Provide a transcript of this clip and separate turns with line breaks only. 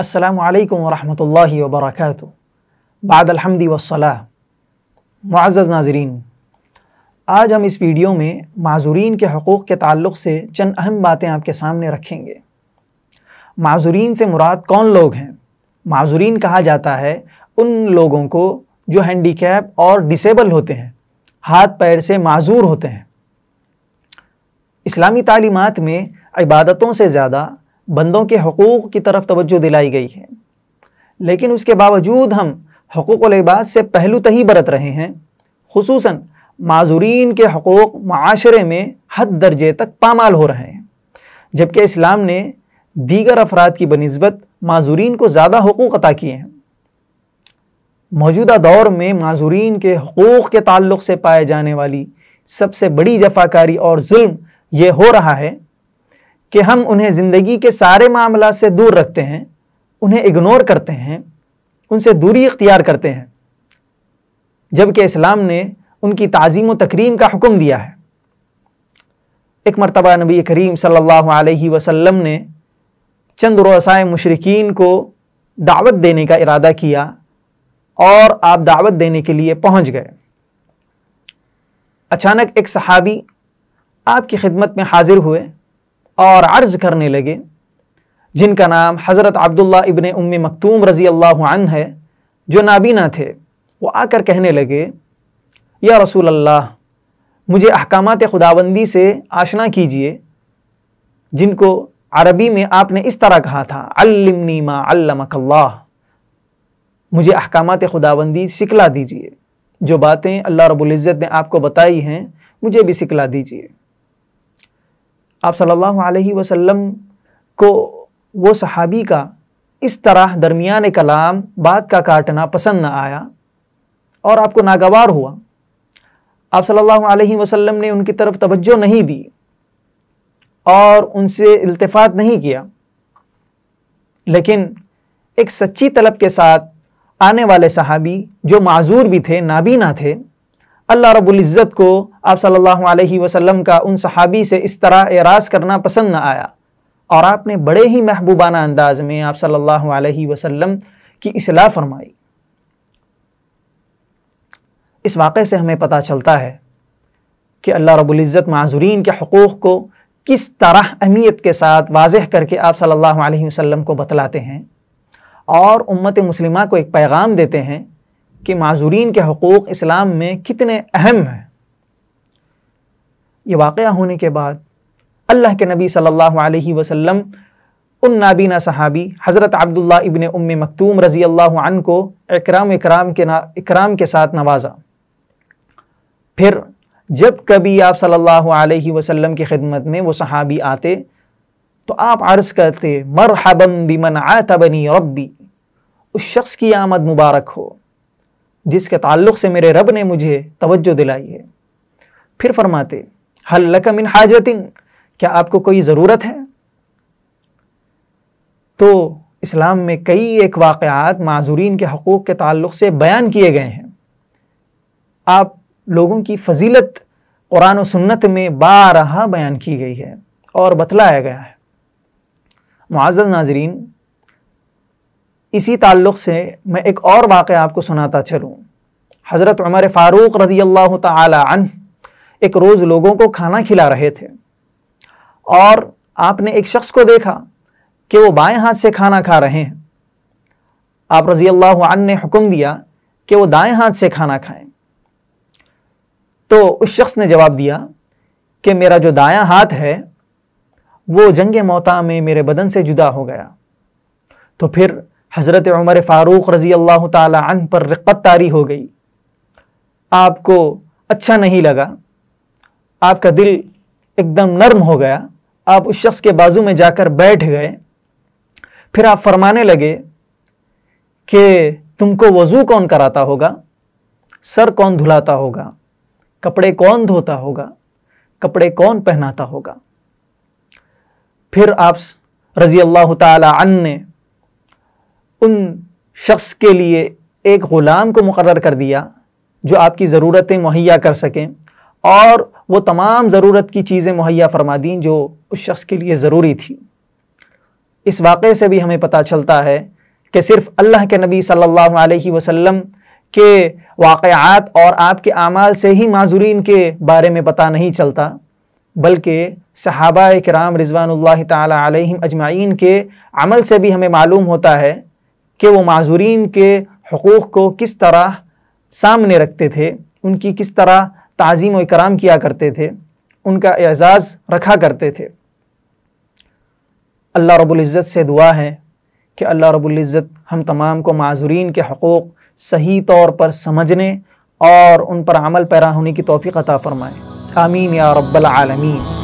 असलकम वरहमल वबरक बाद अलहमदी वसलाह मुआज़ नाजरीन आज हम इस वीडियो में माजूरीन के हकूक़ के ताल्लुक से चंद अहम बातें आपके सामने रखेंगे माजूरीन से मुराद कौन लोग हैं माजूरीन कहा जाता है उन लोगों को जो हैंडीकैप और डिसेबल होते हैं हाथ पैर से माजूर होते हैं इस्लामी तालीमत में इबादतों से ज़्यादा बंदों के हकूक़ की तरफ तोज्जो दिलाई गई है लेकिन उसके बावजूद हम हकूक़ लिबास से पहलू तही बरत रहे हैं खसूस माजूरीन के हकूक़ माशरे में हद दर्जे तक पामाल हो रहे हैं जबकि इस्लाम ने दीगर अफराद की बनस्बत माजूरीन को ज़्यादा हकूक़ अता किए हैं मौजूदा दौर में माजूरीन के हकूक़ के ताल्लुक से पाए जाने वाली सबसे बड़ी जफाकारी और जुल्म ये हो रहा है कि हम उन्हें ज़िंदगी के सारे मामला से दूर रखते हैं उन्हें इग्नोर करते हैं उनसे दूरी इख्तियार करते हैं जबकि इस्लाम ने उनकी तज़ीम व तकरीम का हुक्म दिया है एक मरतबा नबी करीम सल्लल्लाहु अलैहि वसल्लम ने चंद रसाय मशरकिन को दावत देने का इरादा किया और आप दावत देने के लिए पहुंच गए अचानक एक सहाबी आपकी खिदमत में हाजिर हुए और अर्ज़ करने लगे जिनका नाम हज़रत अब्दुल्ला इबन उम मखतूम रज़ी अल्लाह है जो नाबीना थे वो आकर कहने लगे या रसूल अल्लाह मुझे अहकाम खुदाबंदी से आशना कीजिए जिनको अरबी में आपने इस तरह कहा था अलमनी मा मुझे अहकाम खुदाबंदी सिखला दीजिए जो बातें अल्लाह रबुल्ज़त ने आपको बताई हैं मुझे भी सिखला दीजिए आप सल्लल्लाहु अलैहि वसल्लम को वो सहाबी का इस तरह दरमियान कलाम बात का काटना पसंद न आया और आपको नागवार हुआ आप सल्लल्लाहु अलैहि वसल्लम ने उनकी तरफ तवज्जो नहीं दी और उनसे इल्तफात नहीं किया लेकिन एक सच्ची तलब के साथ आने वाले सहाबी जो माजूर भी थे नाबीना थे अल्लाह रबुल्ज़त को आप सल्लल्लाहु अलैहि वसल्लम का उन सहाबी से इस तरह एराज करना पसंद न आया और आपने बड़े ही महबूबाना अंदाज में आप सल्लल्लाहु अलैहि वसल्लम की असलाह फरमाई इस वाक़े से हमें पता चलता है कि अल्लाह रबुल्ज़त माजुरीन के हकूक़ को किस तरह अहमियत के साथ वाजह करके आप सल्लल्लाहु वसम को बतलाते हैं और उम्मत मुस्लिमा को एक पैगाम देते हैं कि माजूरीन के हकूक़ इस्लाम में कितने अहम हैं ये वाक़ होने के बाद अल्लाह के नबी सल्लल्लाहु अलैहि वसल्लम उन नाबीना सहाबी हज़रत अब्दुल्ला इबन उम मखतूम रज़ी अल्लाह अन को इकराम इकराम के ना इकराम के साथ नवाजा फिर जब कभी आप सल्लल्लाहु अलैहि वसल्लम की खिदमत में वो सहाबी आते तो आप अर्ज़ करते मरहबम बिमन आतबनी रब्बी उस शख्स की आमद मुबारक हो जिसके ताल्लुक से मेरे रब ने मुझे तवज्जो दिलाई है फिर फरमाते हल इन हाजतिन क्या आपको कोई ज़रूरत है तो इस्लाम में कई एक वाक़ात माजूरीन के हकूक़ के ताल्लुक से बयान किए गए हैं आप लोगों की फजीलत कुरान और सुन्नत में बारहा बयान की गई है और बतलाया गया है मुआज़ नाजरीन इसी ताल्लुक़ से मैं एक और वाक़ आपको सुनाता चलूँ हज़रत उमर फ़ारूक़ रज़ी अल्लाह तन एक रोज़ लोगों को खाना खिला रहे थे और आपने एक शख्स को देखा कि वो बाएं हाथ से खाना खा रहे हैं आप रज़ी अल्लाह ने हुक्म दिया कि वो दाएं हाथ से खाना खाएं तो उस शख्स ने जवाब दिया कि मेरा जो दाया हाथ है वो जंग मौता में मेरे बदन से जुदा हो गया तो फिर हज़रत उमर फ़ारूक़ रज़ी अल्लाह तन पर रिक्कत तारी हो गई आपको अच्छा नहीं लगा आपका दिल एकदम नर्म हो गया आप उस शख्स के बाजू में जाकर बैठ गए फिर आप फरमाने लगे कि तुमको वज़ू कौन कराता होगा सर कौन धुलाता होगा कपड़े कौन धोता होगा कपड़े कौन पहनाता होगा फिर आप रज़ी अल्लाह तन ने उन शख्स के लिए एक ग़ुलाम को मुकर कर दिया जो आपकी ज़रूरतें मुहैया कर सकें और वो तमाम ज़रूरत की चीज़ें मुहैया फरमा दी जो उस शख्स के लिए ज़रूरी थी इस वाक़े से भी हमें पता चलता है कि सिर्फ़ अल्लाह के नबी सल्लल्लाहु अलैहि वसल्लम के वाक़ात और आपके अमाल से ही माजूरीन के बारे में पता नहीं चलता बल्कि सहाबा कराम रिजवान तम अजमाइन के अमल से भी हमें मालूम होता है कि वो माजूरीन के हकूक़ को किस तरह सामने रखते थे उनकी किस तरह तज़ीम व किया करते थे उनका एजाज़ रखा करते थे अल्लाह रबुल्ज़त से दुआ है कि अल्लाह रबुल्ज़त हम तमाम को माजूरीन के हकूक़ सही तौर पर समझने और उन पर अमल पैरा होने की तोफ़ी अता फ़रमाएँ आमीन या रब्बल आलमीन